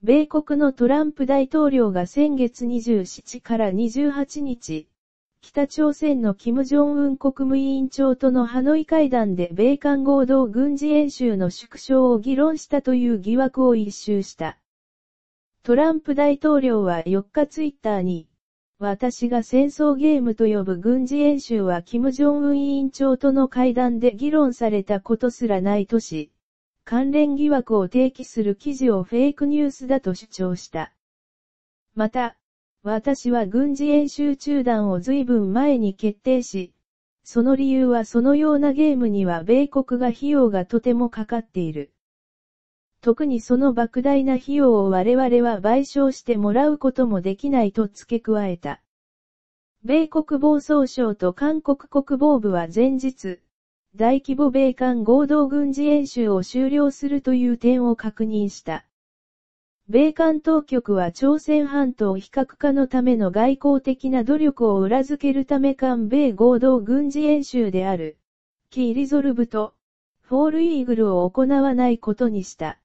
米国のトランプ大統領が先月27から28日、北朝鮮の金正恩国務委員長とのハノイ会談で米韓合同軍事演習の縮小を議論したという疑惑を一周した。トランプ大統領は4日ツイッターに、私が戦争ゲームと呼ぶ軍事演習は金正恩委員長との会談で議論されたことすらないとし、関連疑惑を提起する記事をフェイクニュースだと主張した。また、私は軍事演習中断を随分前に決定し、その理由はそのようなゲームには米国が費用がとてもかかっている。特にその莫大な費用を我々は賠償してもらうこともできないと付け加えた。米国防総省と韓国国防部は前日、大規模米韓合同軍事演習を終了するという点を確認した。米韓当局は朝鮮半島非核化のための外交的な努力を裏付けるため韓米合同軍事演習である、キーリゾルブと、フォールイーグルを行わないことにした。